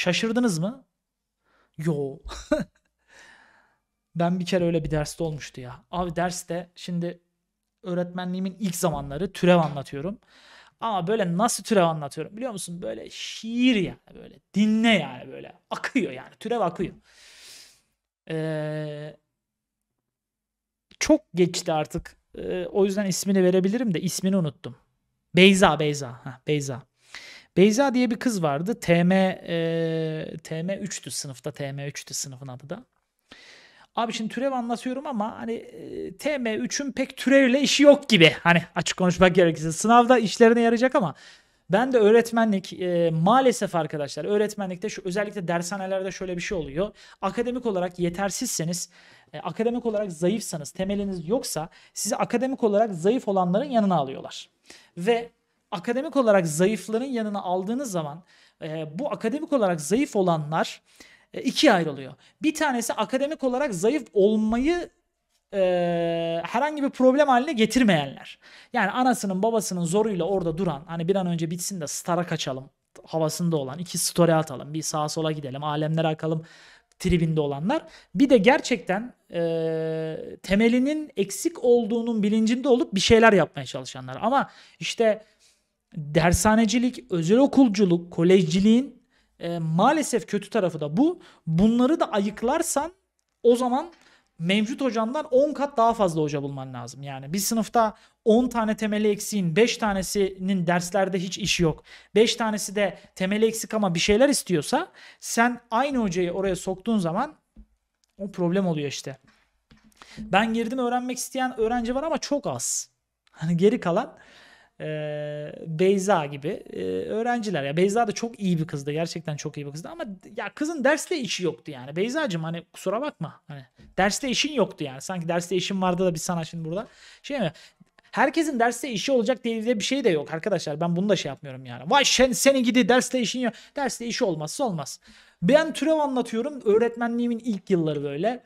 Şaşırdınız mı? Yo. ben bir kere öyle bir derste olmuştu ya. Abi derste şimdi öğretmenliğimin ilk zamanları türev anlatıyorum. Ama böyle nasıl türev anlatıyorum biliyor musun? Böyle şiir yani böyle dinle yani böyle akıyor yani türev akıyor. Ee, çok geçti artık. Ee, o yüzden ismini verebilirim de ismini unuttum. Beyza Beyza. Heh, Beyza. Beyza diye bir kız vardı. TM e, TM 3'tü sınıfta. TM 3'tü sınıfın adı da. Abi şimdi türev anlatıyorum ama hani e, TM3'ün pek türevle işi yok gibi. Hani açık konuşmak gerekirse sınavda işlerine yarayacak ama ben de öğretmenlik e, maalesef arkadaşlar öğretmenlikte şu özellikle dershanelerde şöyle bir şey oluyor. Akademik olarak yetersizseniz, e, akademik olarak zayıfsanız, temeliniz yoksa sizi akademik olarak zayıf olanların yanına alıyorlar. Ve akademik olarak zayıfların yanına aldığınız zaman e, bu akademik olarak zayıf olanlar e, ikiye ayrılıyor. Bir tanesi akademik olarak zayıf olmayı e, herhangi bir problem haline getirmeyenler. Yani anasının babasının zoruyla orada duran hani bir an önce bitsin de stara kaçalım havasında olan iki story atalım bir sağa sola gidelim alemlere akalım tribinde olanlar. Bir de gerçekten e, temelinin eksik olduğunun bilincinde olup bir şeyler yapmaya çalışanlar. Ama işte Dershanecilik, özel okulculuk, kolejciliğin e, maalesef kötü tarafı da bu. Bunları da ayıklarsan o zaman mevcut hocandan 10 kat daha fazla hoca bulman lazım. Yani bir sınıfta 10 tane temeli eksiğin 5 tanesinin derslerde hiç işi yok. 5 tanesi de temeli eksik ama bir şeyler istiyorsa sen aynı hocayı oraya soktuğun zaman o problem oluyor işte. Ben girdim öğrenmek isteyen öğrenci var ama çok az. Hani geri kalan e, Beyza gibi e, öğrenciler. Ya Beyza da çok iyi bir kızdı. Gerçekten çok iyi bir kızdı ama ya kızın dersle işi yoktu yani. Beyzacığım hani kusura bakma. Hani dersle işin yoktu yani. Sanki dersle işin vardı da biz sana şimdi burada şey mi? Herkesin derste işi olacak diye bir şey de yok arkadaşlar. Ben bunu da şey yapmıyorum yani. Vay sen, seni gidi derste işin yok. Derste işi olmazsa olmaz. Ben türev anlatıyorum. Öğretmenliğimin ilk yılları böyle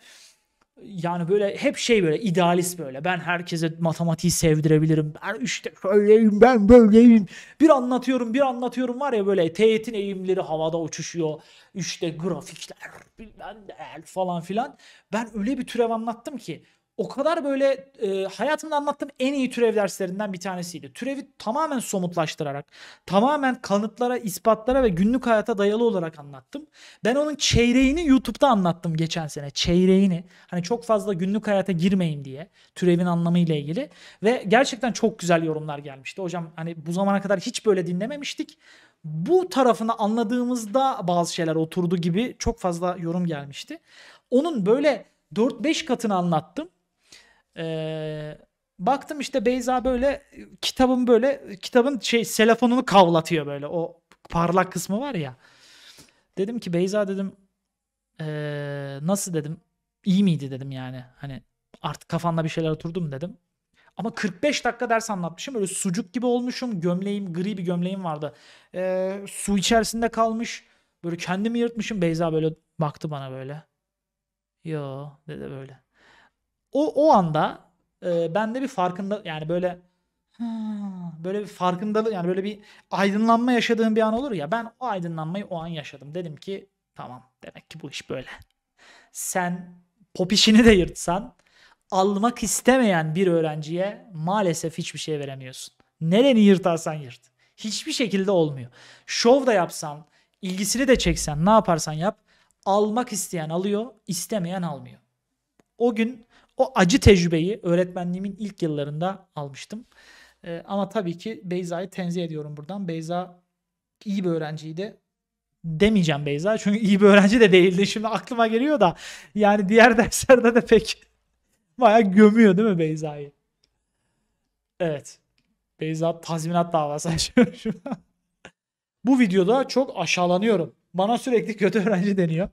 yani böyle hep şey böyle idealist böyle. Ben herkese matematiği sevdirebilirim. Ben işte böyleyim, ben böyleyim. Bir anlatıyorum bir anlatıyorum var ya böyle teğetin eğimleri havada uçuşuyor. İşte grafikler bilmem neler falan filan. Ben öyle bir türev anlattım ki o kadar böyle e, hayatımda anlattığım en iyi türev derslerinden bir tanesiydi. Türevi tamamen somutlaştırarak, tamamen kanıtlara, ispatlara ve günlük hayata dayalı olarak anlattım. Ben onun çeyreğini YouTube'da anlattım geçen sene. Çeyreğini. Hani çok fazla günlük hayata girmeyin diye. Türevin anlamıyla ilgili. Ve gerçekten çok güzel yorumlar gelmişti. Hocam hani bu zamana kadar hiç böyle dinlememiştik. Bu tarafını anladığımızda bazı şeyler oturdu gibi çok fazla yorum gelmişti. Onun böyle 4-5 katını anlattım. Ee, baktım işte Beyza böyle kitabın böyle kitabın şey telefonunu kavlatıyor böyle o parlak kısmı var ya. Dedim ki Beyza dedim ee, nasıl dedim iyi miydi dedim yani hani artık kafanda bir şeyler oturdum dedim. Ama 45 dakika ders anlatmışım. Böyle sucuk gibi olmuşum. Gömleğim, gri bir gömleğim vardı. Ee, su içerisinde kalmış. Böyle kendimi yırtmışım. Beyza böyle baktı bana böyle. Yo dedi böyle. O, o anda e, bende bir farkında yani böyle böyle bir farkındalık yani böyle bir aydınlanma yaşadığım bir an olur ya ben o aydınlanmayı o an yaşadım. Dedim ki tamam demek ki bu iş böyle. Sen pop işini de yırtsan almak istemeyen bir öğrenciye maalesef hiçbir şey veremiyorsun. Nereni yırtarsan yırt. Hiçbir şekilde olmuyor. Şov da yapsan, ilgisini de çeksen, ne yaparsan yap. Almak isteyen alıyor, istemeyen almıyor. O gün o acı tecrübeyi öğretmenliğimin ilk yıllarında almıştım. Ee, ama tabii ki Beyza'yı tenzih ediyorum buradan. Beyza iyi bir öğrenciydi. Demeyeceğim Beyza çünkü iyi bir öğrenci de değildi. Şimdi aklıma geliyor da yani diğer derslerde de pek baya gömüyor değil mi Beyza'yı? Evet. Beyza tazminat davası açıyor şu an. Bu videoda çok aşağılanıyorum. Bana sürekli kötü öğrenci deniyor.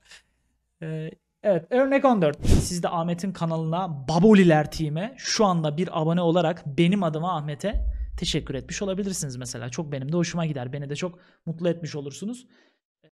Ee, Evet örnek 14. Siz de Ahmet'in kanalına Baboliler Team'e şu anda bir abone olarak benim adıma Ahmet'e teşekkür etmiş olabilirsiniz mesela. Çok benim de hoşuma gider. Beni de çok mutlu etmiş olursunuz.